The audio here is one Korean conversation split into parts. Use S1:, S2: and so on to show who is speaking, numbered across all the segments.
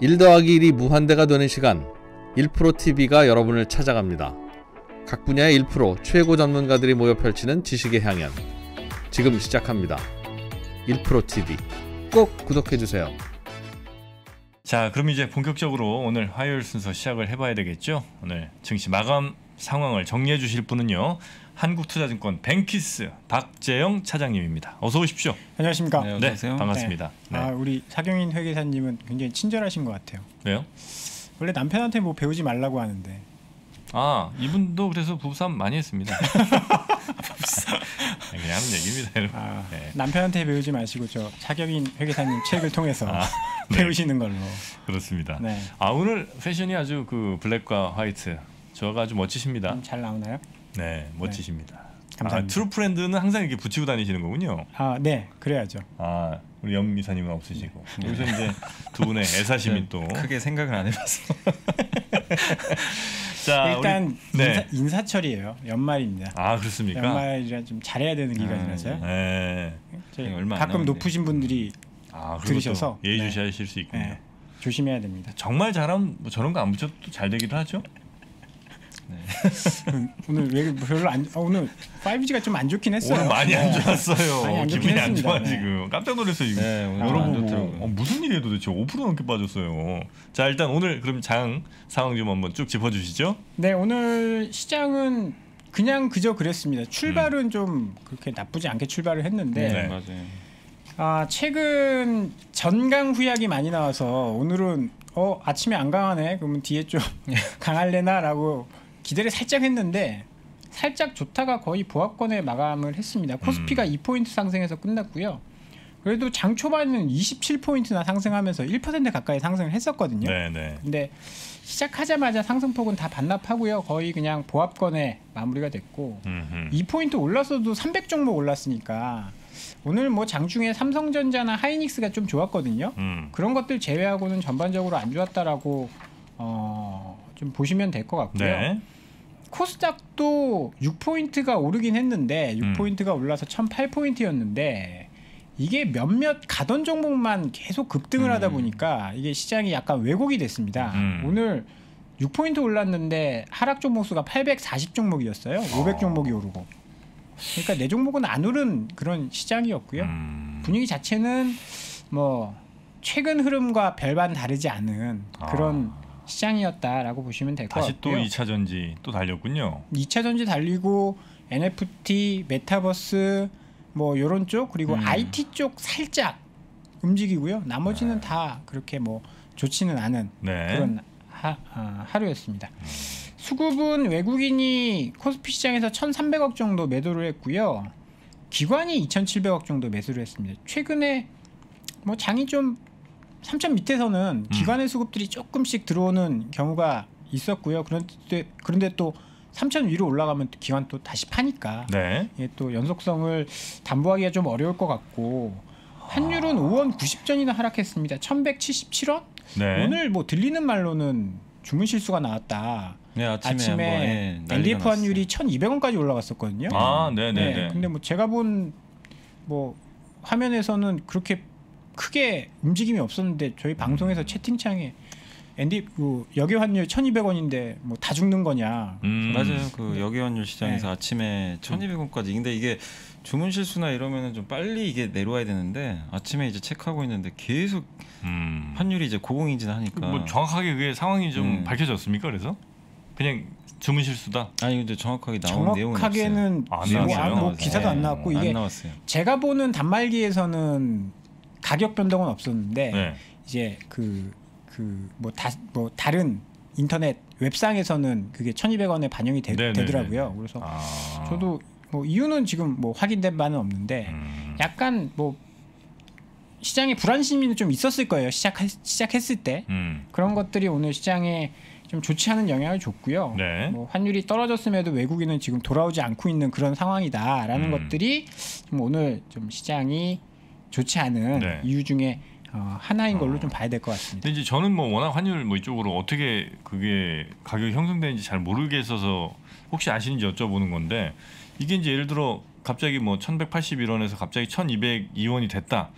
S1: 1 더하기 1이 무한대가 되는 시간 1프로TV가 여러분을 찾아갑니다.
S2: 각 분야의 1프로 최고 전문가들이 모여 펼치는 지식의 향연 지금 시작합니다.
S3: 1프로TV 꼭 구독해주세요.
S2: 자 그럼 이제 본격적으로 오늘 화요일 순서 시작을 해봐야 되겠죠? 오늘 증시 마감 상황을 정리해 주실 분은요. 한국투자증권 뱅키스 박재영 차장님입니다. 어서 오십시오.
S3: 안녕하십니까. 네, 네 반갑습니다. 네. 네. 아, 우리 사경인 회계사님은 굉장히 친절하신 것 같아요. 왜요? 원래 남편한테 뭐 배우지 말라고 하는데.
S2: 아 이분도 그래서 부부싸움 많이 했습니다. 네, 그냥 하는 얘기입니다, 여러분. 아,
S3: 네. 남편한테 배우지 마시고 저사경인 회계사님 책을 통해서 아, 네. 배우시는 걸로.
S2: 그렇습니다. 아 오늘 패션이 아주 그 블랙과 화이트 저가 아주 멋지십니다. 음, 잘 나오나요? 네, 멋지십니다. 네. 감사합니다. 아, 트루프렌드는 항상 이렇게 붙이고 다니시는 거군요.
S3: 아, 네, 그래야죠.
S2: 아, 우리 영 이사님은 없으시고 네. 여기서 이제 두 분의 애사심이 네. 또 크게
S3: 생각을 안 해봤어. 자, 일단 우리, 네. 인사, 철이에요 연말입니다. 아 그렇습니까? 연말이라 좀 잘해야 되는 기간이라서요. 네.
S2: 음, 네. 저희 얼마 가끔
S3: 높으신 분들이 아, 들으셔서
S2: 예의주시하실 네. 수 있군요. 네.
S3: 조심해야 됩니다.
S2: 정말 잘하면 뭐 저런 거 안 붙여도 잘 되기도 하죠.
S3: 네. 오늘 왜 별로 안 아, 오늘 5G가 좀 안 좋긴 했어요. 오늘 많이 안 네. 좋았어요. 많이 안 기분이 좋아 했습니다. 네. 지금
S2: 깜짝 놀랐어요. 지금. 네, 오늘 여러분 어, 무슨 일이에요 도대체 5% 넘게 빠졌어요. 자 일단 오늘 그럼 장 상황 좀 한번 쭉 짚어주시죠.
S3: 네 오늘 시장은 그냥 그저 그랬습니다. 출발은 음. 좀 그렇게 나쁘지 않게 출발을 했는데. 네. 네 맞아요. 아, 최근 전강 후약이 많이 나와서 오늘은 어 아침에 안 강하네 그러면 뒤에 좀 강할래나라고 기대를 살짝 했는데 살짝 좋다가 거의 보합권에 마감을 했습니다. 코스피가 음. 2포인트 상승해서 끝났고요. 그래도 장 초반에는 27포인트나 상승하면서 1% 가까이 상승을 했었거든요. 네네. 네. 근데 시작하자마자 상승폭은 다 반납하고요. 거의 그냥 보합권에 마무리가 됐고 음흠. 2포인트 올랐어도 300종목 올랐으니까 오늘 뭐 장중에 삼성전자나 하이닉스가 좀 좋았거든요. 음. 그런 것들 제외하고는 전반적으로 안 좋았다라고 어, 좀 보시면 될 것 같고요. 네. 코스닥도 6포인트가 오르긴 했는데 6포인트가 음. 올라서 1008포인트였는데 이게 몇몇 가던 종목만 계속 급등을 음. 하다 보니까 이게 시장이 약간 왜곡이 됐습니다. 음. 오늘 6포인트 올랐는데 하락 종목 수가 840 종목이었어요. 500 어. 종목이 오르고. 그러니까 내 종목은 안 오른 그런 시장이었고요. 음. 분위기 자체는 뭐 최근 흐름과 별반 다르지 않은 그런 아. 시장이었다라고 보시면 될 것 같아요. 다시 또 2차
S2: 전지 또 달렸군요.
S3: 2차 전지 달리고 NFT, 메타버스 뭐 이런 쪽 그리고 음. IT 쪽 살짝 움직이고요. 나머지는 네. 다 그렇게 뭐 좋지는 않은 네. 그런 하, 아, 하루였습니다. 수급은 외국인이 코스피 시장에서 1,300억 정도 매도를 했고요. 기관이 2,700억 정도 매수를 했습니다. 최근에 뭐 장이 좀 3천 밑에서는 음. 기관의 수급들이 조금씩 들어오는 경우가 있었고요. 그런데 그런데 또 3천 위로 올라가면 또 기관 또 다시 파니까 네. 이또 예, 연속성을 담보하기가 좀 어려울 것 같고 환율은 아. 5원 90전이나 하락했습니다. 1,177원. 네. 오늘 뭐 들리는 말로는 주문 실수가 나왔다.
S1: 네, 아침에, 아침에 예, LDF
S3: 환율이 1,200원까지 올라갔었거든요. 아, 네 네, 네 네, 근데 뭐 제가 본 뭐 화면에서는 그렇게 크게 움직임이 없었는데 저희 방송에서 채팅창에 앤디 그 여기 환율 1,200원인데 뭐 다 죽는 거냐. 음. 맞아요. 그
S1: 여기 환율 시장에서 네. 아침에 1,200원까지. 근데 이게 주문 실수나 이러면은 좀 빨리 이게 내려와야 되는데 아침에 이제 체크하고 있는데 계속 음. 환율이 이제 고공이진 하니까.
S2: 뭐 정확하게 그게 상황이 좀 음. 밝혀졌습니까? 그래서 그냥 주문 실수다. 아니
S1: 근데 정확하게 나온 정확하게는 내용은 정확하게는 뭐, 기사도 안 네. 나왔고 네, 이게 안
S3: 제가 보는 단말기에서는 가격 변동은 없었는데 네. 이제 그 그 뭐다뭐 뭐 다른 인터넷 웹상에서는 그게 천이백 원에 반영이 되, 더라고요 그래서 아. 저도 뭐 이유는 지금 뭐 확인된 바는 없는데 음. 약간 뭐 시장에 불안심는좀 있었을 거예요. 시작 시작했을 때 음. 그런 것들이 오늘 시장에 좀 좋지 않은 영향을 줬고요. 네. 뭐 환율이 떨어졌음에도 외국인은 지금 돌아오지 않고 있는 그런 상황이다라는 음. 것들이 좀 오늘 좀 시장이 좋지 않은 네. 이유 중에 어, 하나인 걸로 어. 좀 봐야 될 것 같습니다.
S2: 근데 이제 저는 뭐 워낙 환율 뭐 이쪽으로 어떻게 그게 가격이 형성되는지 잘 모르게 어서 혹시 아시는지 여쭤보는 건데 이게 이제 예를 들어 갑자기 뭐 1181원에서 갑자기 1202원이 됐다.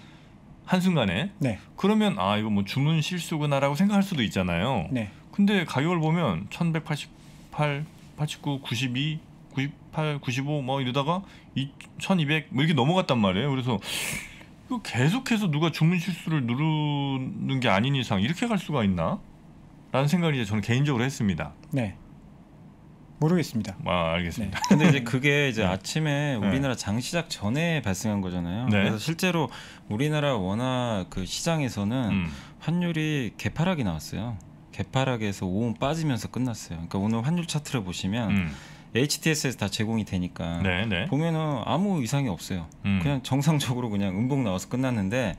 S2: 한순간에. 네. 그러면 아, 이거 뭐 주문 실수구나라고 생각할 수도 있잖아요. 네. 근데 가격을 보면 1188, 89, 92, 98, 95뭐 이러다가 1200뭐 이렇게 넘어갔단 말이에요. 그래서 계속해서 누가 주문 실수를 누르는 게 아닌 이상 이렇게 갈 수가
S1: 있나? 라는 생각을 이제 저는 개인적으로 했습니다.
S3: 네. 모르겠습니다.
S1: 아 알겠습니다. 네. 근데 이제 그게 이제 네. 아침에 네. 우리나라 장 시작 전에 발생한 거잖아요. 네. 그래서 실제로 우리나라 원화 그 시장에서는 음. 환율이 개파락이 나왔어요. 개파락에서 5원 빠지면서 끝났어요. 그러니까 오늘 환율 차트를 보시면 음. HTS에서 다 제공이 되니까 네네. 네. 보면은 아무 이상이 없어요. 음. 그냥 정상적으로 그냥 음봉 나와서 끝났는데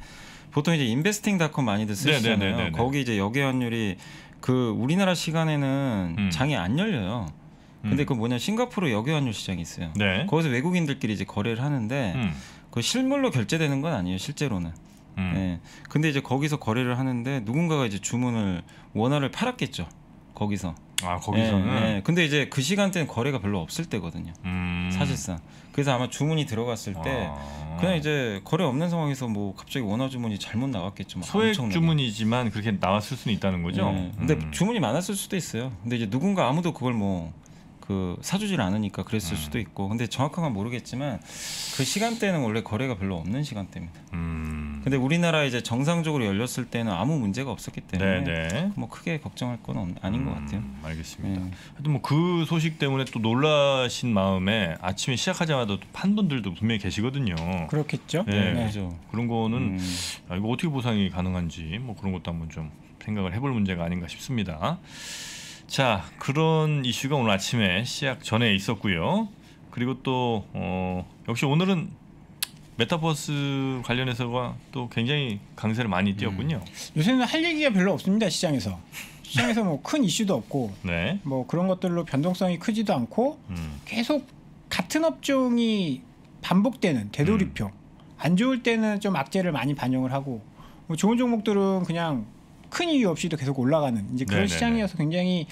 S1: 보통 이제 인베스팅닷컴 많이들 네, 네, 쓰시잖아요. 네네네네네. 거기 이제 여계 환율이 그 우리나라 시간에는 음. 장이 안 열려요. 근데 음. 그 뭐냐 싱가포르 여계 환율 시장이 있어요. 네. 거기서 외국인들끼리 이제 거래를 하는데 음. 그 실물로 결제되는 건 아니에요. 실제로는. 음. 네. 근데 이제 거기서 거래를 하는데 누군가가 이제 주문을 원화를 팔았겠죠. 거기서. 아 거기서는. 예, 예. 근데 이제 그 시간대는 거래가 별로 없을 때거든요. 음. 사실상. 그래서 아마 주문이 들어갔을 때 아. 그냥 이제 거래 없는 상황에서 뭐 갑자기 원화 주문이 잘못 나왔겠죠. 막 뭐 소액 엄청나게. 주문이지만 그렇게 나왔을 수는 있다는 거죠. 예. 근데 음. 주문이 많았을 수도 있어요. 근데 이제 누군가 아무도 그걸 뭐. 그 사주질 않으니까 그랬을 음. 수도 있고 근데 정확한 건 모르겠지만 그 시간대는 원래 거래가 별로 없는 시간대입니다. 음. 근데 우리나라 이제 정상적으로 열렸을 때는 아무 문제가 없었기 때문에 네네. 네. 뭐 크게 걱정할 건 없, 아닌 음, 것 같아요. 알겠습니다. 네. 하여튼 뭐 그 소식 때문에 또
S2: 놀라신 마음에 아침에 시작하자마자 판 분들도 분명히 계시거든요.
S3: 그렇겠죠. 네. 네. 그죠.
S2: 그런 거는 음. 아, 이거 어떻게 보상이 가능한지 뭐 그런 것도 한번 좀 생각을 해볼 문제가 아닌가 싶습니다. 자 그런 이슈가 오늘 아침에 시작 전에 있었고요. 그리고 또 어, 역시 오늘은 메타버스 관련해서가 또 굉장히 강세를 많이 띄었군요. 음.
S3: 요새는 할 얘기가 별로 없습니다 시장에서. 시장에서 뭐 큰 이슈도 없고 네. 뭐 그런 것들로 변동성이 크지도 않고 음. 계속 같은 업종이 반복되는 되돌이표 음. 안 좋을 때는 좀 악재를 많이 반영을 하고 뭐 좋은 종목들은 그냥 큰 이유 없이도 계속 올라가는 이제 그런 네네네. 시장이어서 굉장히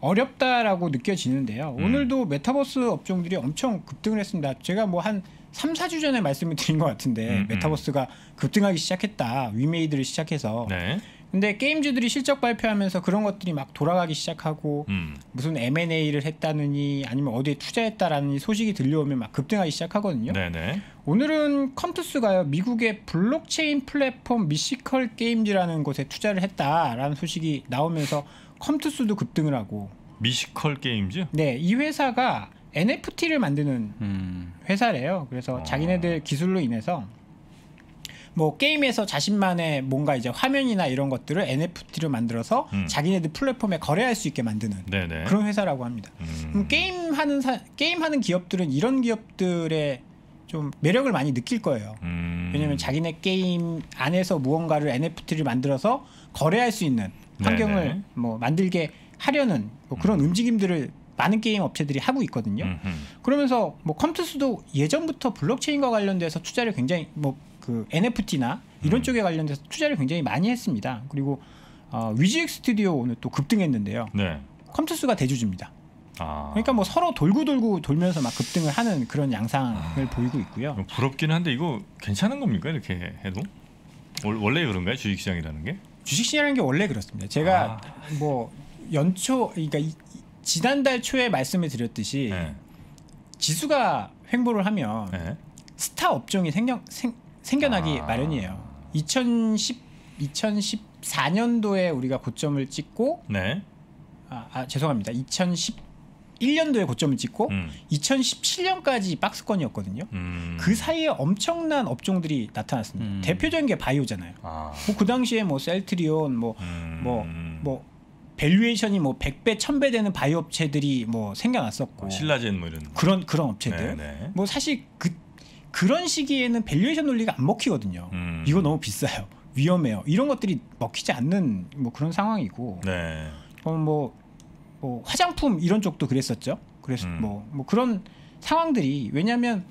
S3: 어렵다라고 느껴지는데요. 음. 오늘도 메타버스 업종들이 엄청 급등을 했습니다. 제가 뭐한 삼, 사주 전에 말씀을 드린 것 같은데 음, 음, 메타버스가 급등하기 시작했다. 위메이드를 시작해서. 네. 근데 게임주들이 실적 발표하면서 그런 것들이 막 돌아가기 시작하고 음. 무슨 M&A를 했다느니 아니면 어디에 투자했다라는 소식이 들려오면 막 급등하기 시작하거든요. 네네. 네. 오늘은 컴투스가요 미국의 블록체인 플랫폼 미시컬 게임즈라는 곳에 투자를 했다라는 소식이 나오면서 컴투스도 급등을 하고
S2: 미시컬 게임즈?
S3: 네, 이 회사가 NFT를 만드는 음. 회사래요. 그래서 어. 자기네들 기술로 인해서 뭐 게임에서 자신만의 뭔가 이제 화면이나 이런 것들을 NFT로 만들어서 음. 자기네들 플랫폼에 거래할 수 있게 만드는 네네. 그런 회사라고 합니다. 음. 게임 하는 게임 하는 기업들은 이런 기업들의 좀 매력을 많이 느낄 거예요. 음. 왜냐하면 자기네 게임 안에서 무언가를 NFT를 만들어서 거래할 수 있는 환경을 네네. 뭐 만들게 하려는 뭐 그런 음. 움직임들을 많은 게임 업체들이 하고 있거든요. 음흠. 그러면서 뭐 컴투스도 예전부터 블록체인과 관련돼서 투자를 굉장히 뭐 그 NFT나 이런 음. 쪽에 관련돼서 투자를 굉장히 많이 했습니다. 그리고 어, 위지엑 스튜디오 오늘 또 급등했는데요. 네. 컴투스가 대주주입니다. 아. 그러니까 뭐 서로 돌고 돌고 돌면서 막 급등을 하는 그런 양상을 아. 보이고 있고요.
S2: 부럽긴 한데 이거 괜찮은 겁니까 이렇게 해도? 원래 그런가요 주식시장이라는
S3: 게? 주식시장이라는 게 원래 그렇습니다. 제가 아. 뭐 연초 그러니까 지난달 초에 말씀을 드렸듯이 네. 지수가 횡보를 하면 네. 스타 업종이 생겨, 생, 생겨나기 아. 마련이에요. 2010 2014년도에 우리가 고점을 찍고 네. 아, 아, 죄송합니다. 2011년도에 고점을 찍고 음. 2017년까지 박스권이었거든요. 음. 그 사이에 엄청난 업종들이 나타났습니다. 음. 대표적인 게 바이오잖아요. 아. 뭐그 당시에 뭐 셀트리온 뭐 뭐뭐 음. 뭐, 뭐 밸류에이션이 뭐 100배, 1000배 되는 바이오 업체들이 뭐 생겨났었고. 어, 신라젠 뭐 이런 그런 그런 업체들. 네네. 네. 뭐 사실 그 그런 시기에는 밸류에이션 논리가 안 먹히거든요. 음. 이거 너무 비싸요. 위험해요. 이런 것들이 먹히지 않는 뭐 그런 상황이고. 네. 어, 뭐, 뭐 화장품 이런 쪽도 그랬었죠. 그래서 음. 뭐, 뭐 그런 상황들이 왜냐하면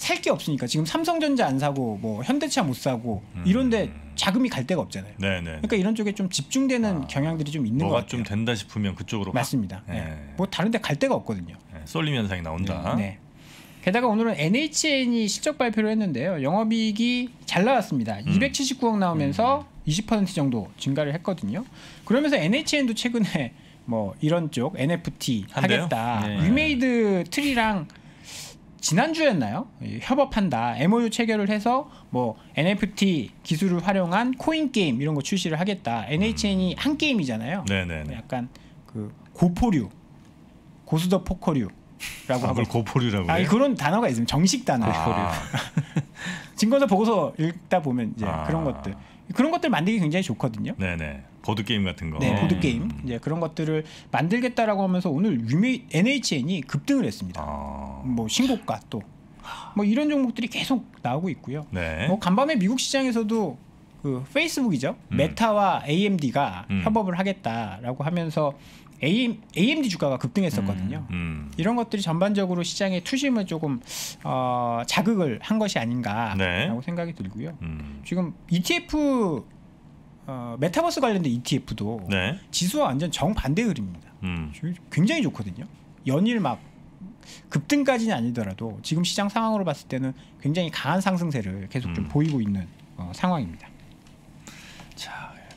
S3: 살게 없으니까 지금 삼성전자 안 사고 뭐 현대차 못 사고 음. 이런데 자금이 갈 데가 없잖아요. 네네. 네, 네. 그러니까 이런 쪽에 좀 집중되는 아. 경향들이 좀 있는 것 같아요.
S2: 좀 된다 싶으면 그쪽으로 맞습니다.
S3: 네. 네. 뭐 다른데 갈 데가 없거든요. 네. 쏠림 현상이 나온다. 네. 네. 게다가 오늘은 NHN이 실적 발표를 했는데요. 영업이익이 잘 나왔습니다. 음. 279억 나오면서 음. 20% 정도 증가를 했거든요. 그러면서 NHN도 최근에 뭐 이런 쪽 NFT 한대요? 하겠다. 네. 위메이드 트리랑 지난주였나요? 협업한다. MOU 체결을 해서 뭐 NFT 기술을 활용한 코인 게임 이런 거 출시를 하겠다. NHN이 음. 한 게임이잖아요. 네네네. 약간 그 고포류, 고수더 포커류. 라고 아, 그걸 고포류라고. 아, 그런 단어가 있으면 정식 단어. 아. 증권사 보고서 읽다 보면 이제 아. 그런 것들. 그런 것들 만들기 굉장히 좋거든요. 네네.
S2: 보드 게임 같은 거. 네, 보드
S3: 게임. 음. 이제 그런 것들을 만들겠다라고 하면서 오늘 유미 NHN이 급등을 했습니다. 아. 뭐 신고가 또. 뭐 이런 종목들이 계속 나오고 있고요. 네. 뭐 간밤에 미국 시장에서도 그 페이스북이죠. 음. 메타와 AMD가 음. 협업을 하겠다라고 하면서 AM, AMD 주가가 급등했었거든요. 음, 음. 이런 것들이 전반적으로 시장의 투심을 조금 어, 자극을 한 것이 아닌가라고 네. 생각이 들고요. 음. 지금 ETF 어, 메타버스 관련된 ETF도 네. 지수와 완전 정반대 흐름입니다. 음. 굉장히 좋거든요. 연일 막 급등까지는 아니더라도 지금 시장 상황으로 봤을 때는 굉장히 강한 상승세를 계속 좀 음. 보이고 있는 어, 상황입니다.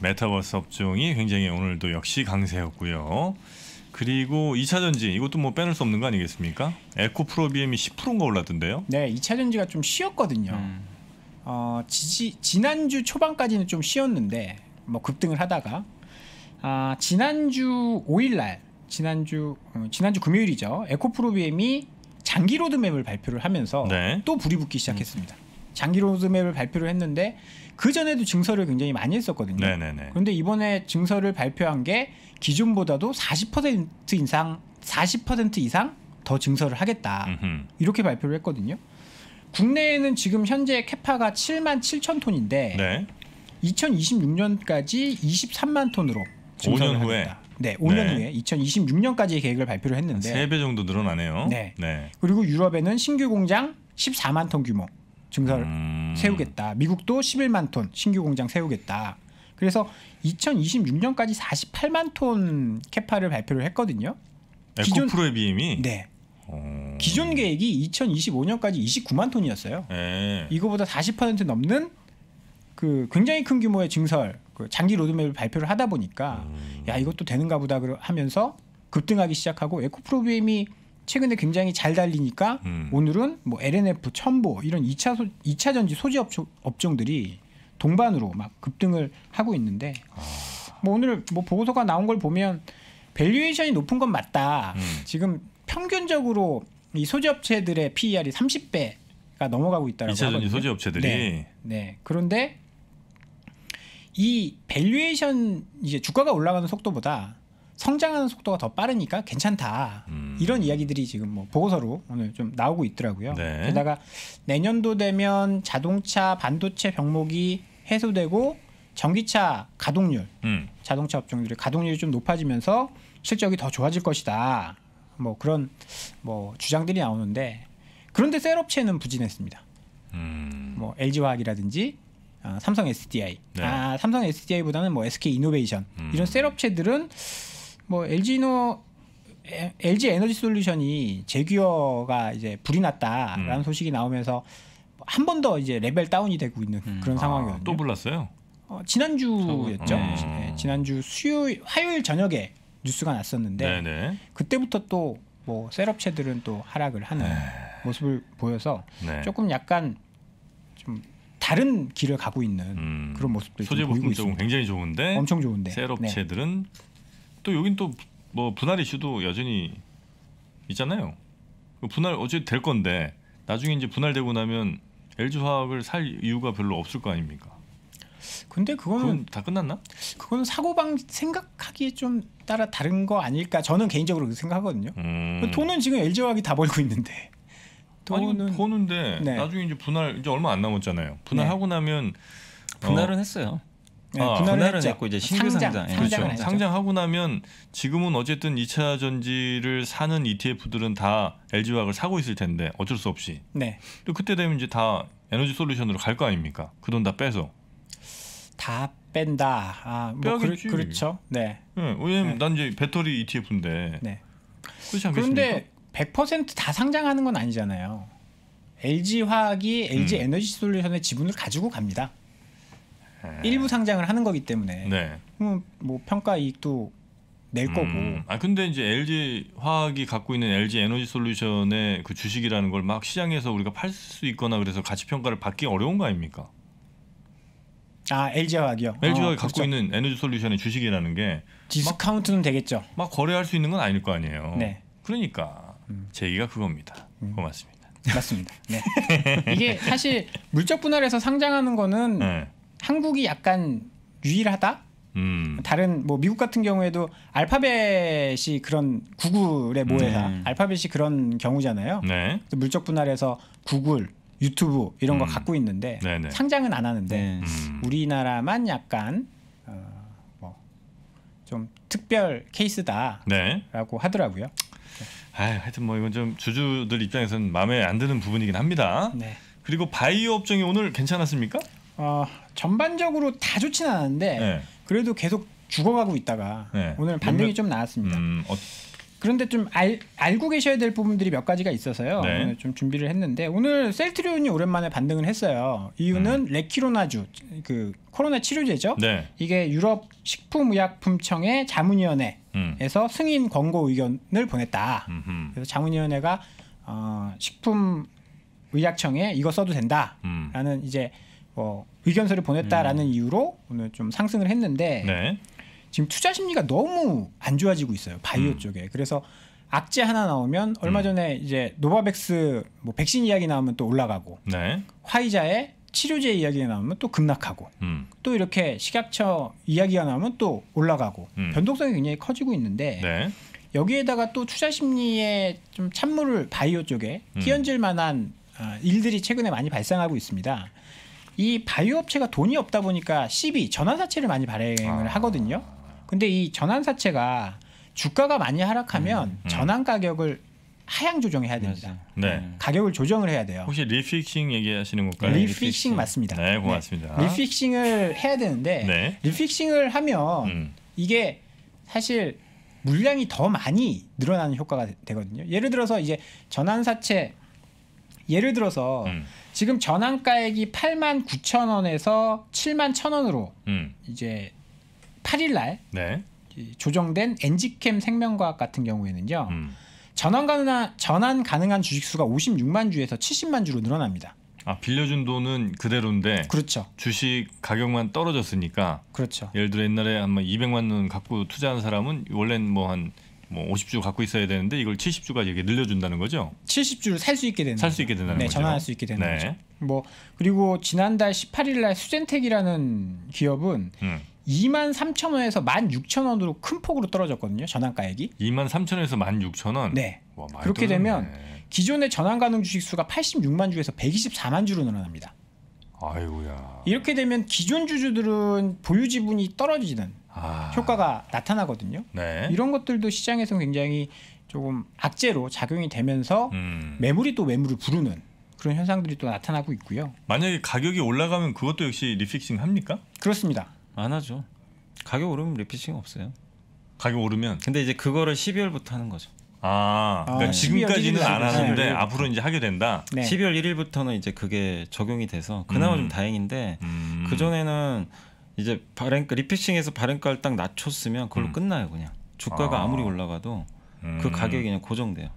S2: 메타버스 업종이 굉장히 오늘도 역시 강세였고요. 그리고 2차 전지 이것도 뭐 빼놓을 수 없는 거 아니겠습니까? 에코 프로비엠이 10%인가 올랐던데요.
S3: 네, 2차 전지가 좀 쉬었거든요. 음. 어, 지지, 지난주 초반까지는 좀 쉬었는데 뭐 급등을 하다가 아, 지난주 5일 날 지난주 어, 지난주 금요일이죠. 에코 프로비엠이 장기 로드맵을 발표를 하면서 네. 또 불이 붙기 시작했습니다. 음. 장기 로드맵을 발표를 했는데 그 전에도 증설을 굉장히 많이 했었거든요. 네네네. 그런데 이번에 증설을 발표한 게 기존보다도 40% 이상 40% 이상 더 증설을 하겠다 음흠. 이렇게 발표를 했거든요. 국내에는 지금 현재 캐파가 7만 7천 톤인데 네. 2026년까지 23만 톤으로 증 5년 하겠다. 후에 네, 5년 네. 후에 2026년까지의 계획을 발표를 했는데 3배
S2: 정도 늘어나네요. 네. 네.
S3: 그리고 유럽에는 신규 공장 14만 톤 규모, 증설 음. 세우겠다. 미국도 11만 톤 신규 공장 세우겠다. 그래서 2026년까지 48만 톤 캐파를 발표를 했거든요.
S1: 네, 기존 그 프로의 비임이 네.
S3: 어. 기존 계획이 2025년까지 29만 톤이었어요. 에... 예. 이거보다 40% 넘는 그 굉장히 큰 규모의 증설 그 장기 로드맵을 발표를 하다 보니까 음... 야 이것도 되는가 보다 하면서 급등하기 시작하고 에코프로비엠이 최근에 굉장히 잘 달리니까 음. 오늘은 뭐 LNF, 첨보 이런 2차 소, 2차 전지 소재 업종, 업종들이 동반으로 막 급등을 하고 있는데 아. 뭐 오늘 뭐 보고서가 나온 걸 보면 밸류에이션이 높은 건 맞다. 음. 지금 평균적으로 이 소재 업체들의 PER이 30배가 넘어가고 있다라고 2차 전지 소재 업체들이 네. 네. 그런데 이 밸류에이션 이제 주가가 올라가는 속도보다 성장하는 속도가 더 빠르니까 괜찮다. 음. 이런 이야기들이 지금 뭐 보고서로 오늘 좀 나오고 있더라고요. 네. 게다가 내년도 되면 자동차 반도체 병목이 해소되고 전기차 가동률, 음. 자동차 업종들의 가동률이 좀 높아지면서 실적이 더 좋아질 것이다. 뭐 그런 뭐 주장들이 나오는데 그런데 셀업체는 부진했습니다. 음. 뭐 LG화학이라든지 아, 삼성 SDI, 네. 아 삼성 SDI보다는 뭐 SK 이노베이션 음. 이런 셀업체들은 뭐 LG노 LG 에너지 솔루션이 제규어가 이제 불이 났다라는 음. 소식이 나오면서 한 번 더 이제 레벨 다운이 되고 있는 음. 그런 상황이었든요 아, 또 불났어요? 어, 지난주였죠. 예, 음. 네, 지난주 수요일 화요일 저녁에 뉴스가 났었는데 네네. 네. 그때부터 또뭐 셀업체들은 또 하락을 하는 에이. 네. 모습을 보여서 네. 조금 약간 좀 다른 길을 가고 있는 음. 그런 모습도 소재 보이고 있습니다.
S2: 굉장히 좋은데 엄청 좋은데 셀업체들은 네. 또 여긴 또뭐 분할 이슈도 여전히 있잖아요. 그 분할 어제 될 건데 나중에 이제 분할되고 나면 LG 화학을 살 이유가 별로 없을 거 아닙니까?
S3: 근데 그거는 다 끝났나? 그거는 사고방 생각하기에 좀 따라 다른 거 아닐까? 저는 개인적으로 그렇게 생각하거든요. 음. 돈은 지금 LG 화학이 다 벌고 있는데. 돈은 아니, 버는데
S2: 네. 나중에 이제 분할 이제 얼마 안 남았잖아요. 분할하고 네. 나면 분할은 어, 했어요. 네, 아, 분할은 했고 이제 신규 상장, 상장. 예. 그렇죠. 했죠. 상장하고 나면 지금은 어쨌든 2차 전지를 사는 ETF들은 다 LG 화학을 사고 있을 텐데 어쩔 수 없이. 네. 또 그때 되면 이제 다 에너지 솔루션으로 갈 거 아닙니까? 그 돈 다 빼서.
S3: 다 뺀다. 아, 뭐빼 그, 렇죠 네.
S2: 네. 왜냐면 네. 난 이제 배터리 ETF인데. 네.
S3: 그렇지 않겠습니까? 그런데 100%다 상장하는 건 아니잖아요. LG 화학이 LG 에너지 솔루션의 지분을 가지고 갑니다. 예. 일부 상장을 하는 거기 때문에 네. 뭐 평가 이익도 낼 음. 거고.
S2: 아 근데 이제 LG 화학이 갖고 있는 LG 에너지 솔루션의 그 주식이라는 걸 막 시장에서 우리가 팔 수 있거나 그래서 가치 평가를 받기 어려운 거 아닙니까?
S3: 아 LG 화학이요. LG 어, 화학이 어, 갖고 그렇죠.
S2: 있는 에너지 솔루션의 주식이라는 게 디스카운트는 막, 되겠죠. 막 거래할 수 있는 건 아닐 거 아니에요. 네. 그러니까 음. 제 얘기가
S3: 그겁니다. 음. 고맙습니다. 맞습니다. 네. 이게 사실 물적 분할에서 상장하는 거는 네. 한국이 약간 유일하다. 음. 다른 뭐 미국 같은 경우에도 알파벳이 그런 구글의 음. 모회사, 네. 알파벳이 그런 경우잖아요. 네. 물적 분할에서 구글, 유튜브 이런 음. 거 갖고 있는데 네네. 네. 상장은 안 하는데 네. 음. 우리나라만 약간 어, 뭐 좀 특별 케이스다라고 네. 하더라고요.
S2: 아, 하여튼 뭐 이건 좀 주주들 입장에서는 마음에 안 드는 부분이긴 합니다. 네. 그리고 바이오 업종이 오늘 괜찮았습니까?
S3: 어, 전반적으로 다 좋진 않았는데 네. 그래도 계속 죽어가고 있다가 네. 오늘 반등이 몇몇... 좀 나왔습니다. 음, 어... 그런데 좀 알, 알고 계셔야 될 부분들이 몇 가지가 있어서요. 네. 오늘 좀 준비를 했는데 오늘 셀트리온이 오랜만에 반등을 했어요. 이유는 음. 레키로나주 그 코로나 치료제죠. 네. 이게 유럽 식품의약품청의 자문위원회에서 음. 승인 권고 의견을 보냈다. 음흠. 그래서 자문위원회가 어, 식품의약청에 이거 써도 된다라는 음. 이제 어, 의견서를 보냈다라는 음. 이유로 오늘 좀 상승을 했는데 네. 지금 투자 심리가 너무 안 좋아지고 있어요 바이오 음. 쪽에 그래서 악재 하나 나오면 얼마 음. 전에 이제 노바백스 뭐 백신 이야기 나오면 또 올라가고 네. 화이자의 치료제 이야기가 나오면 또 급락하고 음. 또 이렇게 식약처 이야기가 나오면 또 올라가고 음. 변동성이 굉장히 커지고 있는데 네. 여기에다가 또 투자 심리에 좀 찬물을 바이오 쪽에 음. 끼얹을 만한 음. 일들이 최근에 많이 발생하고 있습니다. 이 바이오 업체가 돈이 없다 보니까 CB 전환사채를 많이 발행을 아. 하거든요. 근데 이 전환사채가 주가가 많이 하락하면 음, 음. 전환 가격을 하향 조정해야 됩니다. 네. 가격을 조정을 해야 돼요.
S2: 혹시 리픽싱 얘기하시는 건가요? 리픽싱, 리픽싱. 맞습니다. 네, 네. 고맙습니다. 네.
S3: 리픽싱을 해야 되는데 네. 리픽싱을 하면 음. 이게 사실 물량이 더 많이 늘어나는 효과가 되거든요. 예를 들어서 이제 전환사채 예를 들어서 음. 지금 전환가액이 8만 9천 원에서 7만 천 원으로 음. 이제 8일 날 네. 조정된 엔지캠 생명과학 같은 경우에는요. 음. 전환 가능한 전환 가능한 주식 수가 56만 주에서 70만 주로 늘어납니다.
S2: 아 빌려준 돈은 그대로인데 그렇죠. 주식 가격만 떨어졌으니까 그렇죠. 예를 들어 옛날에 한뭐 200만 원 갖고 투자한 사람은 원래는 뭐한 뭐 50주 갖고 있어야 되는데 이걸 70주까지 이렇게 늘려준다는 거죠.
S3: 70주를 살 수 있게 되는 살 수 있게 된다는 네, 거죠. 전환할 수 있게 되는 네. 거죠. 뭐 그리고 지난달 18일 날 수젠텍이라는 기업은 음. 2만 3천 원에서 1만 6천 원으로 큰 폭으로 떨어졌거든요. 전환가액이.
S2: 2만 3천 원에서 1만 6천 원. 네. 와, 그렇게 되면
S3: 기존의 전환 가능 주식 수가 86만 주에서 124만 주로 늘어납니다. 아이고야. 이렇게 되면 기존 주주들은 보유 지분이 떨어지는 아. 효과가 나타나거든요. 네. 이런 것들도 시장에서 굉장히 조금 악재로 작용이 되면서 음. 매물이 또 매물을 부르는 그런 현상들이 또 나타나고 있고요.
S2: 만약에 가격이 올라가면
S1: 그것도 역시 리픽싱 합니까? 그렇습니다. 안 하죠. 가격 오르면 리픽싱 없어요. 가격 오르면. 근데 이제 그거를 12월부터 하는 거죠. 아, 그러니까 아, 네. 지금까지는 안 하는데 12월. 앞으로
S2: 이제 하게 된다. 네.
S1: 12월 1일부터는 이제 그게 적용이 돼서 그나마 음. 좀 다행인데 음. 그 전에는 이제 발행 리피싱에서 발행가를 딱 낮췄으면 그걸로 음. 끝나요 그냥 주가가 아. 무리 올라가도 그 음. 그 가격이 그냥 고정돼요.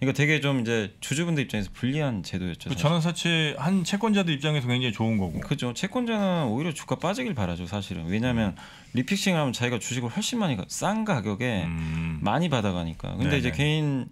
S1: 그러니까 되게 좀 이제 주주분들 입장에서 불리한 제도였죠. 그 사실. 저는 사실 한 채권자들 입장에서 굉장히 좋은 거고. 그죠. 채권자는 오히려 주가 빠지길 바라죠, 사실은. 왜냐하면 음. 리픽싱을 하면 자기가 주식을 훨씬 많이 싼 가격에 음. 많이 받아가니까. 근데 네네. 이제 개인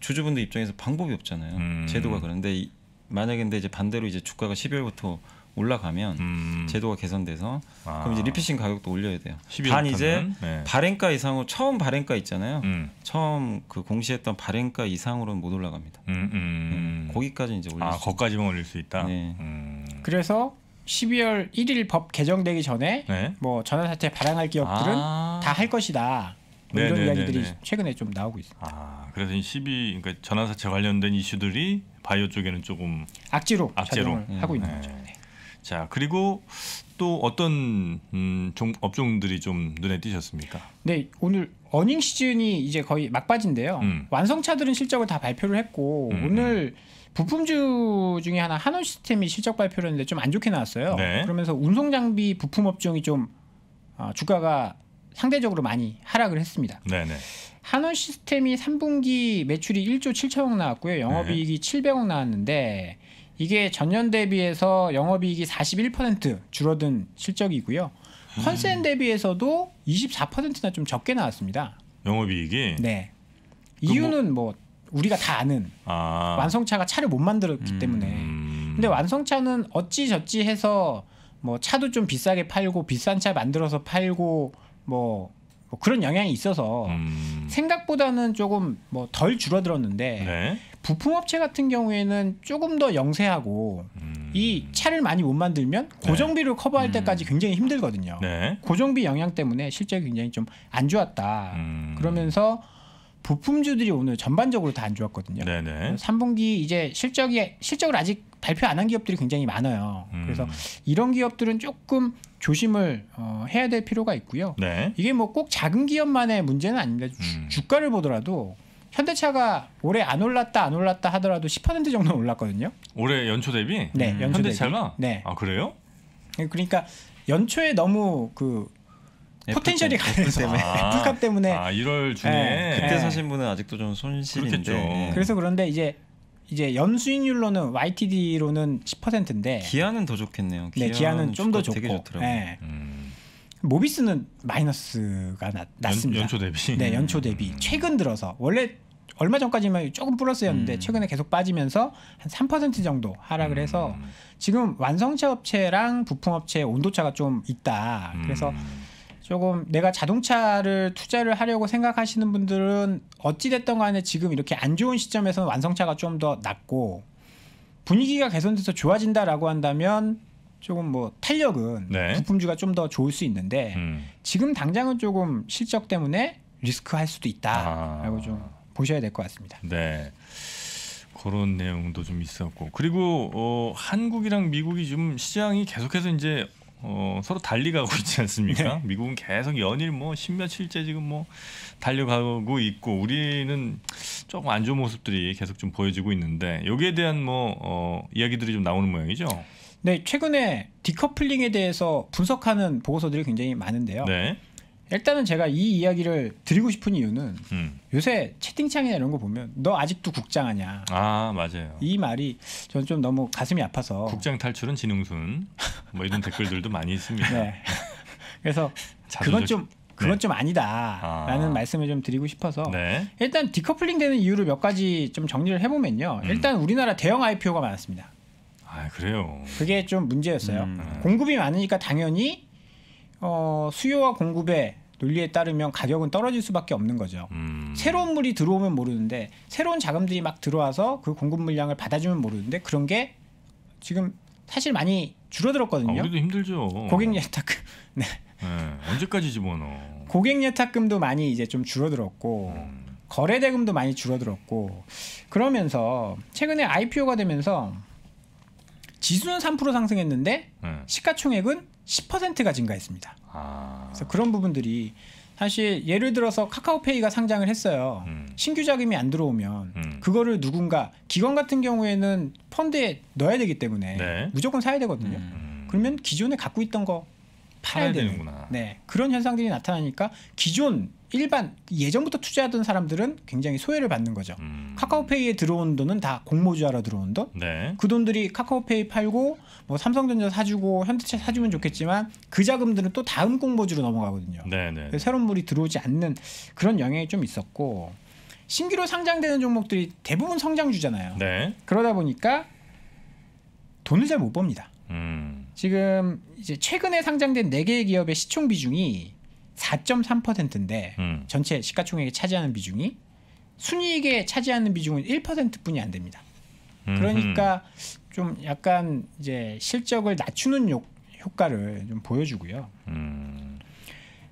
S1: 주주분들 입장에서 방법이 없잖아요. 음. 제도가 그런데 만약에 근 이제 반대로 이제 주가가 12월부터 올라가면 음. 제도가 개선돼서 아. 그럼 이제 리피싱 가격도 올려야 돼요. 단 이제 네. 발행가 이상으로 처음 발행가 있잖아요. 음. 처음 그 공시했던 발행가 이상으로는 못 올라갑니다. 음, 음. 네. 거기까지 이제 올릴 아, 수 거까지만 올릴 수 있다. 네. 음.
S3: 그래서 12월 1일 법 개정되기 전에 네. 뭐 전환사채 발행할 기업들은 아. 다할 것이다. 뭐 이런 네, 네, 이야기들이 최근에 좀 나오고 있습니다. 아,
S2: 그래서 이 12, 그러니까 전환사채 관련된 이슈들이 바이오 쪽에는 조금 악재로 악재로 하고 있는 네. 거죠. 자 그리고 또 어떤 음, 종, 업종들이 좀 눈에 띄셨습니까?
S3: 네 오늘 어닝 시즌이 이제 거의 막바지인데요. 음. 완성차들은 실적을 다 발표를 했고 음. 음. 오늘 부품주 중에 하나 한온 시스템이 실적 발표를 했는데 좀 안 좋게 나왔어요. 네. 그러면서 운송 장비 부품 업종이 좀 어, 주가가 상대적으로 많이 하락을 했습니다. 네네. 네. 한원 시스템이 3분기 매출이 1조 7천억 나왔고요. 영업이익이 네. 700억 나왔는데 이게 전년 대비해서 영업이익이 41% 줄어든 실적이고요. 음. 컨센 대비해서도 24%나 좀 적게 나왔습니다. 영업이익이? 네. 뭐 이유는 뭐, 뭐 우리가 다 아는 아. 완성차가 차를 못 만들었기 음. 때문에. 근데 완성차는 어찌저찌 해서 뭐 차도 좀 비싸게 팔고 비싼 차 만들어서 팔고 뭐, 뭐 그런 영향이 있어서 음. 생각보다는 조금 뭐 덜 줄어들었는데 네? 부품업체 같은 경우에는 조금 더 영세하고 음. 이 차를 많이 못 만들면 네. 고정비를 네. 커버할 음. 때까지 굉장히 힘들거든요. 네. 고정비 영향 때문에 실제 굉장히 좀 안 좋았다. 음. 그러면서 부품주들이 오늘 전반적으로 다 안 좋았거든요. 네네. 3분기 이제 실적이 실적을 아직 발표 안 한 기업들이 굉장히 많아요. 음. 그래서 이런 기업들은 조금 조심을 어, 해야 될 필요가 있고요. 네. 이게 뭐 꼭 작은 기업만의 문제는 아닙니다. 주, 음. 주가를 보더라도 현대차가 올해 안 올랐다 안 올랐다 하더라도 10% 정도 올랐거든요.
S2: 올해 연초 대비? 네, 음. 연초 현대차가? 대비. 네. 아 그래요?
S3: 네, 그러니까 연초에 너무 그 포텐셜이 가기 때문에 아, 애플값 때문에 아
S1: 1월 중에 예, 그때 예. 사신 분은 아직도 좀 손실인데 예. 그래서
S3: 그런데 이제 이제 연수익률로는 YTD로는 10%인데 기아는 더 좋겠네요. 기아는 네, 기아는 좀 더 좋고. 되게 좋더라고요. 음. 모비스는 마이너스가 낮, 낮습니다. 연, 초 대비. 네, 연초 대비. 음. 최근 들어서 원래 얼마 전까지만 조금 플러스였는데 음. 최근에 계속 빠지면서 한 3% 정도 하락을 음. 해서 지금 완성차 업체랑 부품 업체 온도차가 좀 있다. 그래서 음. 조금 내가 자동차를 투자를 하려고 생각하시는 분들은 어찌됐던 간에 지금 이렇게 안 좋은 시점에서는 완성차가 좀 더 낮고 분위기가 개선돼서 좋아진다라고 한다면 조금 뭐 탄력은 네. 부품주가 좀 더 좋을 수 있는데 음. 지금 당장은 조금 실적 때문에 리스크할 수도 있다라고 아. 좀 보셔야 될 것 같습니다.
S2: 네. 그런 내용도 좀 있었고 그리고 어, 한국이랑 미국이 좀 시장이 계속해서 이제 어, 서로 달리가고 있지 않습니까? 네. 미국은 계속 연일 뭐 십몇일째 지금 뭐 달려가고 있고 우리는 조금 안 좋은 모습들이 계속 좀 보여지고 있는데 여기에 대한 뭐 어, 이야기들이 좀 나오는 모양이죠.
S3: 네, 최근에 디커플링에 대해서 분석하는 보고서들이 굉장히 많은데요. 네. 일단은 제가 이 이야기를 드리고 싶은 이유는 음. 요새 채팅창이나 이런 거 보면 너 아직도 국장하냐.
S2: 아 맞아요.
S3: 이 말이 저는 좀 너무 가슴이 아파서.
S2: 국장 탈출은 진흥순 뭐 이런 댓글들도 많이 있습니다. 네.
S3: 그래서 그건 좀 네. 그건 네. 좀 아니다라는 아. 말씀을 좀 드리고 싶어서 네. 일단 디커플링 되는 이유를 몇 가지 좀 정리를 해보면요. 음. 일단 우리나라 대형 IPO가 많았습니다.
S2: 아 그래요.
S3: 그게 좀 문제였어요. 음. 네. 공급이 많으니까 당연히 어, 수요와 공급의 논리에 따르면 가격은 떨어질 수밖에 없는 거죠. 음. 새로운 물이 들어오면 모르는데 새로운 자금들이 막 들어와서 그 공급 물량을 받아주면 모르는데 그런 게 지금 사실 많이 줄어들었거든요. 아, 우리도
S2: 힘들죠. 고객 예탁금. 네. 네. 언제까지 집어넣어?
S3: 고객 예탁금도 많이 이제 좀 줄어들었고 음. 거래 대금도 많이 줄어들었고 그러면서 최근에 IPO가 되면서 지수는 3% 상승했는데 음. 시가총액은 10%가 증가했습니다. 아. 그래서 그런 부분들이 사실 예를 들어서 카카오페이가 상장을 했어요. 음. 신규 자금이 안 들어오면 음. 그거를 누군가 기관 같은 경우에는 펀드에 넣어야 되기 때문에 네. 무조건 사야 되거든요. 음. 그러면 기존에 갖고 있던 거 팔아야, 팔아야 되는 되는구나. 네 그런 현상들이 나타나니까 기존 일반 예전부터 투자하던 사람들은 굉장히 소외를 받는 거죠. 음. 카카오페이에 들어온 돈은 다 공모주하러 들어온 돈. 네. 그 돈들이 카카오페이 팔고 뭐 삼성전자 사주고 현대차 사주면 좋겠지만 그 자금들은 또 다음 공모주로 넘어가거든요. 네, 네. 네. 새로운 물이 들어오지 않는 그런 영향이 좀 있었고 신규로 상장되는 종목들이 대부분 성장주잖아요. 네. 그러다 보니까 돈을 잘못 법니다. 음. 지금 이제 최근에 상장된 4개의 기업의 시총 비중이 4.3%인데 음. 전체 시가총액에 차지하는 비중이 순이익에 차지하는 비중은 1%뿐이 안 됩니다. 그러니까 음흠. 좀 약간 이제 실적을 낮추는 욕, 효과를 좀 보여주고요. 음.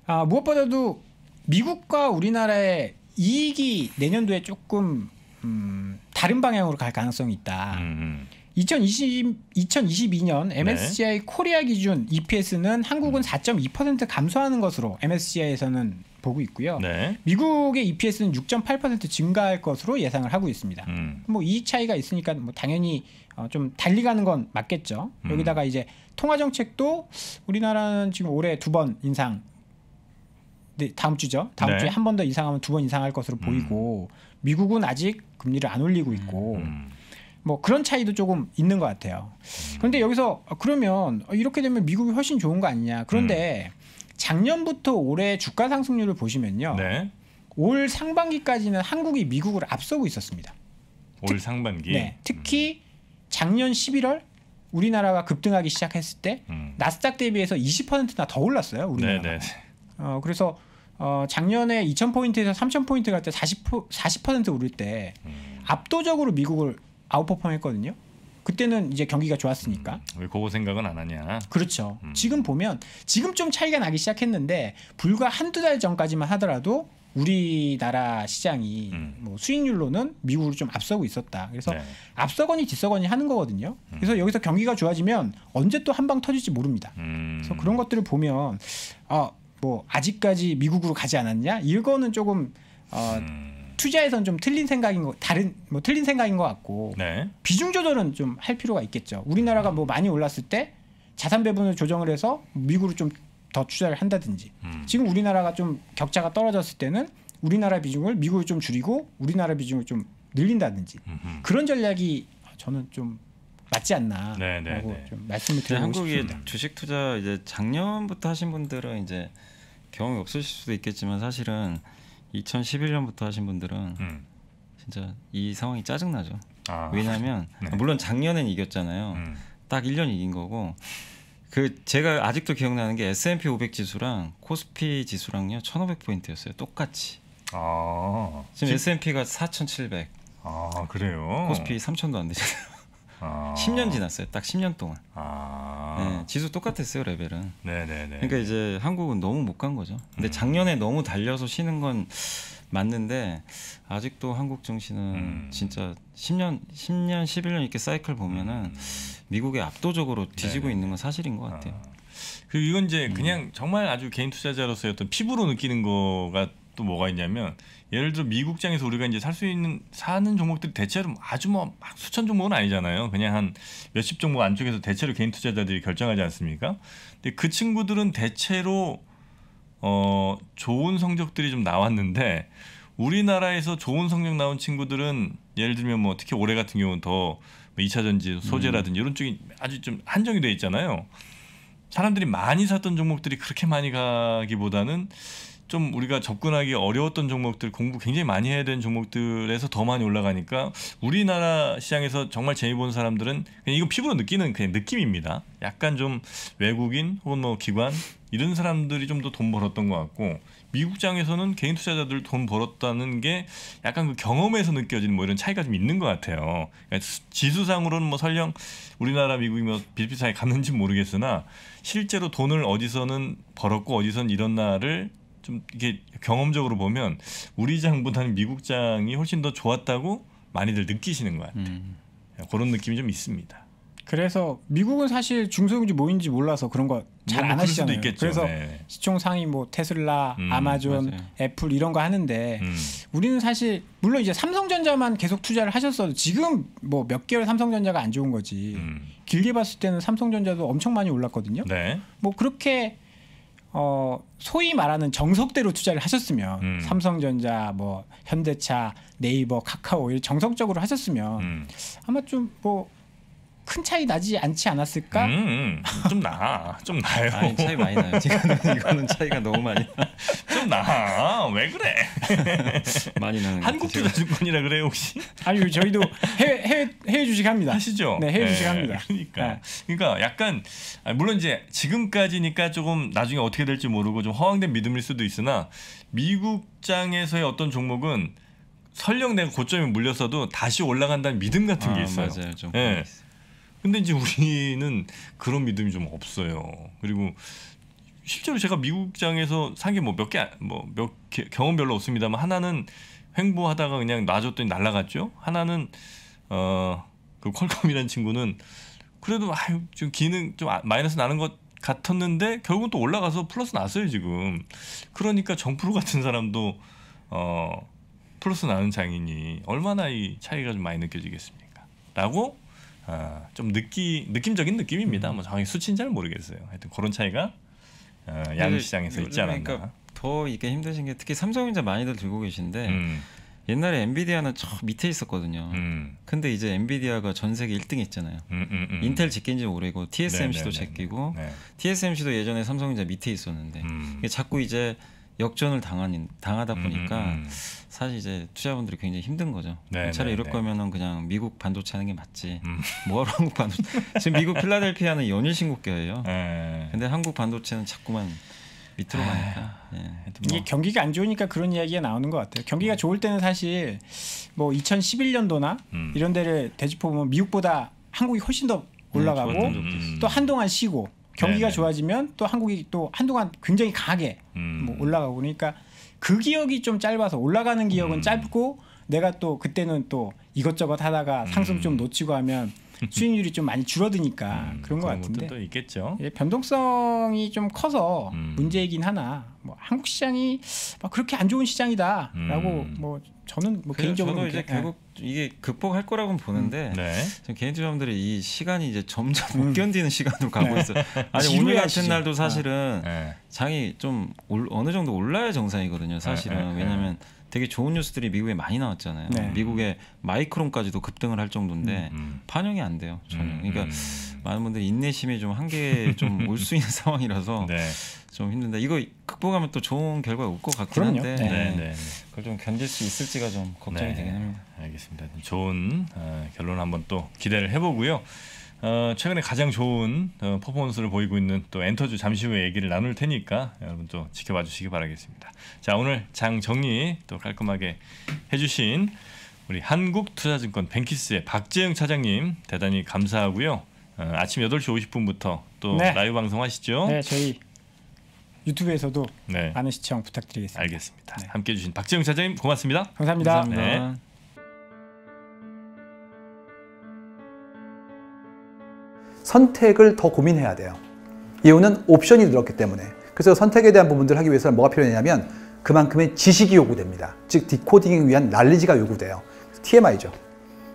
S3: 아, 무엇보다도 미국과 우리나라의 이익이 내년도에 조금 음, 다른 방향으로 갈 가능성이 있다. 음. 음. 2020, 2022년 MSCI 네. 코리아 기준 EPS는 한국은 4.2% 음. 감소하는 것으로 MSCI에서는 보고 있고요. 네. 미국의 EPS는 6.8% 증가할 것으로 예상을 하고 있습니다. 음. 뭐이 차이가 있으니까 뭐 당연히 어좀 달리 가는 건 맞겠죠. 음. 여기다가 이제 통화 정책도 우리나라는 지금 올해 두 번 인상 네, 다음 주죠. 다음 네. 주에 한 번 더 인상하면 두 번 인상할 것으로 음. 보이고 음. 미국은 아직 금리를 안 올리고 있고 음. 뭐 그런 차이도 조금 있는 것 같아요. 그런데 여기서 아, 그러면 어, 이렇게 되면 미국이 훨씬 좋은 거 아니냐. 그런데 음. 작년부터 올해 주가 상승률을 보시면요. 네. 올 상반기까지는 한국이 미국을 앞서고 있었습니다. 특, 상반기. 네. 특히 작년 11월 우리나라가 급등하기 시작했을 때 음. 나스닥 대비해서 20%나 더 올랐어요. 우리나라. 네, 네. 어 그래서 어 작년에 2,000포인트에서 3,000포인트 갈 때 40% 40% 오를 때 음. 압도적으로 미국을 아웃퍼폼했거든요. 그때는 이제 경기가 좋았으니까. 음,
S2: 왜 그거 생각은 안 하냐?
S3: 그렇죠. 음. 지금 보면 지금 좀 차이가 나기 시작했는데 불과 한두 달 전까지만 하더라도 우리나라 시장이 음. 뭐 수익률로는 미국을 좀 앞서고 있었다. 그래서 네. 앞서거니 뒤서거니 하는 거거든요. 음. 그래서 여기서 경기가 좋아지면 언제 또 한 방 터질지 모릅니다. 음. 그래서 그런 것들을 보면 아, 뭐 아직까지 미국으로 가지 않았냐? 이거는 조금 어, 음. 투자에선 좀 틀린 생각인 거 다른 뭐 틀린 생각인 것 같고 네. 비중 조절은 좀 할 필요가 있겠죠. 우리나라가 뭐 많이 올랐을 때 자산 배분을 조정을 해서 미국으로 좀 더 투자를 한다든지 음. 지금 우리나라가 좀 격차가 떨어졌을 때는 우리나라 비중을 미국을 좀 줄이고 우리나라 비중을 좀 늘린다든지 음흠. 그런 전략이 저는 좀 맞지 않나라고 네, 네, 네, 좀 말씀을 드리고 한국이 싶습니다.
S1: 주식 투자 이제 작년부터 하신 분들은 이제 경험이 없으실 수도 있겠지만 사실은 2011년부터 하신 분들은 음. 진짜 이 상황이 짜증 나죠. 아. 왜냐하면 네. 물론 작년엔 이겼잖아요. 음. 딱 1년 이긴 거고 그 제가 아직도 기억나는 게 S&P 500 지수랑 코스피 지수랑요 1,500 포인트였어요. 똑같이. 아. 지금, 지금 S&P가 4,700. 아 그래요. 코스피 3,000도 안 되잖아요. 아. 10년 지났어요. 딱 10년 동안. 아. 네, 지수 똑같았어요 레벨은. 네네네. 그러니까 이제 한국은 너무 못 간 거죠. 근데 음. 작년에 너무 달려서 쉬는 건 맞는데 아직도 한국 증시는 음. 진짜 10년, 10년, 11년 이렇게 사이클 보면은 음. 미국에 압도적으로 뒤지고 네네. 있는 건 사실인 것 같아요. 아.
S2: 그리고 이건 이제 음. 그냥 정말 아주 개인 투자자로서의 어떤 피부로 느끼는 거가 또 뭐가 있냐면 예를 들어 미국장에서 우리가 이제 살 수 있는 사는 종목들이 대체로 아주 뭐 막 수천 종목은 아니잖아요. 그냥 한 몇십 종목 안쪽에서 대체로 개인 투자자들이 결정하지 않습니까? 근데 그 친구들은 대체로 어 좋은 성적들이 좀 나왔는데 우리나라에서 좋은 성적 나온 친구들은 예를 들면 뭐 특히 올해 같은 경우는 더 2차 뭐 전지 소재라든지 음. 이런 쪽이 아주 좀 한정이 돼 있잖아요. 사람들이 많이 샀던 종목들이 그렇게 많이 가기보다는 좀 우리가 접근하기 어려웠던 종목들 공부 굉장히 많이 해야 되는 종목들에서 더 많이 올라가니까 우리나라 시장에서 정말 재미 본 사람들은 그냥 이거 피부로 느끼는 그냥 느낌입니다. 약간 좀 외국인 혹은 뭐 기관 이런 사람들이 좀 더 돈 벌었던 것 같고 미국장에서는 개인 투자자들 돈 벌었다는 게 약간 그 경험에서 느껴지는 뭐 이런 차이가 좀 있는 것 같아요. 그러니까 지수상으로는 뭐 설령 우리나라 미국이 뭐 비슷하게 갔는지 모르겠으나 실제로 돈을 어디서는 벌었고 어디서는 이런 나를 좀 이게 경험적으로 보면 우리 장보다는 미국 장이 훨씬 더 좋았다고 많이들 느끼시는 것
S3: 같아요. 음. 예, 그런 느낌이 좀 있습니다. 그래서 미국은 사실 중소형지 뭐인지 몰라서 그런 거 잘안 뭐 하시잖아요. 있겠죠. 그래서 네. 시총 상위 뭐 테슬라, 음, 아마존, 맞아요. 애플 이런 거 하는데 음. 우리는 사실 물론 이제 삼성전자만 계속 투자를 하셨어도 지금 뭐 몇 개월 삼성전자가 안 좋은 거지. 음. 길게 봤을 때는 삼성전자도 엄청 많이 올랐거든요. 네. 뭐 그렇게 어, 소위 말하는 정석대로 투자를 하셨으면 음. 삼성전자, 뭐 현대차, 네이버, 카카오 정석적으로 하셨으면 음. 아마 좀뭐 큰 차이 나지 않지 않았을까?
S2: 음, 음, 좀 나, 좀 나요. 아니, 차이 많이 나요. 지금 이거는 차이가 너무 많이 나. 좀 나. 왜 그래? 많이 나는. 한국 투자증권이라 그래 혹시? 아니 저희도 해외
S3: 해외, 해외 주식 합니다. 하시죠?
S2: 네, 해외 네, 주식 합니다. 그러니까, 네. 그러니까 약간 아, 물론 이제 지금까지니까 조금 나중에 어떻게 될지 모르고 좀 허황된 믿음일 수도 있으나 미국장에서의 어떤 종목은 설령 내가 고점에 물렸어도 다시 올라간다는 믿음 같은 게 아, 있어요. 맞아요, 좀. 네. 근데 이제 우리는 그런 믿음이 좀 없어요. 그리고 실제로 제가 미국장에서 산 게 뭐 몇 개 뭐 몇개 뭐 경험 별로 없습니다만 하나는 횡보하다가 그냥 놔줬더니 날라갔죠. 하나는 어그 퀄컴이라는 친구는 그래도 아유 좀 기능 좀 아, 마이너스 나는 것 같았는데 결국은 또 올라가서 플러스 났어요 지금. 그러니까 정프로 같은 사람도 어 플러스 나는 장인이 얼마나 이 차이가 좀 많이 느껴지겠습니까? 라고 어, 좀 느끼 느낌적인 느낌입니다. 음. 뭐 정확히 수치는 잘 모르겠어요.
S1: 하여튼 그런 차이가 어, 양시장에서 네, 있지 않았나. 그러니까 더 이게 힘드신 게 특히 삼성전자 많이들 들고 계신데 음. 옛날에 엔비디아는 저 밑에 있었거든요. 음. 근데 이제 엔비디아가 전 세계 1등 했잖아요. 음, 음, 음, 인텔 제낀 지 오래고 TSMC도 네, 네네네네. 제끼고 네. TSMC도 예전에 삼성전자 밑에 있었는데 음. 이게 자꾸 이제 역전을 당한 당하다 보니까 음, 음, 음, 사실 이제 투자분들이 굉장히 힘든 거죠. 네, 차라리 네, 이럴 네. 거면은 그냥 미국 반도체 하는 게 맞지. 음. 뭐하러 한국 반도체? 지금 미국 필라델피아는 연일 신고가예요.
S3: 네. 근데 한국 반도체는 자꾸만 밑으로 아, 가니까. 예. 뭐. 이게 경기가 안 좋으니까 그런 이야기가 나오는 것 같아요. 경기가 음. 좋을 때는 사실 뭐 2011년도나 이런 데를 되짚어보면 미국보다 한국이 훨씬 더 올라가고 또 한동안 쉬고 경기가 네네. 좋아지면 또 한국이 또 한동안 굉장히 강하게 음. 뭐 올라가고 그러니까 그 기억이 좀 짧아서 올라가는 기억은 음. 짧고 내가 또 그때는 또 이것저것 하다가 상승 음. 좀 놓치고 하면 수익률이 좀 많이 줄어드니까 음, 그런 것 같은데
S2: 또 있겠죠.
S3: 예, 변동성이 좀 커서 음. 문제이긴 하나 뭐 한국 시장이 막 그렇게 안 좋은 시장이다라고 음. 뭐 저는 뭐 개인적으로 저도 이제 예. 결국
S1: 이게 극복할 거라고는 음. 보는데 네. 개인적으로 들이이 시간이 이제 점점 못 음. 견디는 시간으로 가고 네. 있어요. 아니 오늘 같은 날도 네. 사실은 네. 장이 좀 올, 어느 정도 올라야 정상이거든요. 네. 사실은 왜냐하면 되게 좋은 뉴스들이 미국에 많이 나왔잖아요. 네. 미국의 마이크론까지도 급등을 할 정도인데 음, 음. 반영이 안 돼요 전혀. 음, 그러니까 많은 분들이 인내심이 좀 한계에 좀 올 수 있는 상황이라서 네. 좀 힘든데 이거 극복하면 또 좋은 결과가 올 것 같긴 그럼요. 한데 네. 네. 네. 그걸 좀 견딜 수 있을지가 좀 걱정이 네. 되긴 합니다. 알겠습니다. 좋은 어,
S2: 결론 한번 또 기대를 해보고요. 어, 최근에 가장 좋은 어, 퍼포먼스를 보이고 있는 또 엔터주 잠시 후에 얘기를 나눌 테니까 여러분 또 지켜봐 주시기 바라겠습니다. 자 오늘 장 정리 또 깔끔하게 해주신 우리 한국투자증권 뱅키스의 박재영 차장님 대단히 감사하고요. 어, 아침 8시 50분부터 또 네. 라이브 방송 하시죠? 네, 저희 유튜브에서도 네.
S3: 많은 시청 부탁드리겠습니다. 알겠습니다. 네.
S2: 함께해 주신 박재영 차장님 고맙습니다. 감사합니다. 감사합니다. 네. 네.
S3: 선택을 더 고민해야 돼요. 이유는 옵션이 늘었기 때문에. 그래서 선택에 대한 부분들 하기 위해서 뭐가 필요하냐면 그만큼의 지식이 요구됩니다. 즉 디코딩을 위한 난리지가 요구돼요. TMI죠.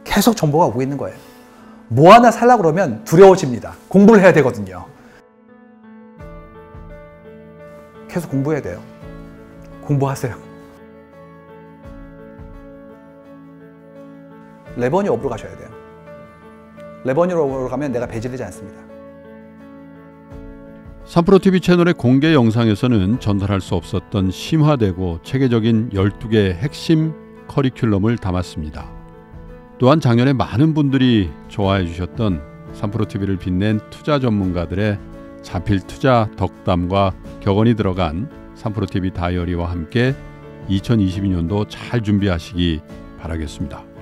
S3: 계속 정보가 오고 있는 거예요. 뭐 하나 살라 그러면 두려워집니다. 공부를 해야 되거든요. 계속 공부해야 돼요. 공부하세요. 레버니 업으로 가셔야 돼요. 레버니 업으로 가면 내가 배제되지 않습니다.
S2: 3프로TV 채널의 공개 영상에서는 전달할 수 없었던 심화되고 체계적인 12개의 핵심 커리큘럼을 담았습니다. 또한 작년에 많은 분들이 좋아해 주셨던 3프로TV를 빛낸 투자 전문가들의 자필 투자 덕담과 격언이 들어간 3프로 TV 다이어리와 함께 2022년도 잘 준비하시기 바라겠습니다.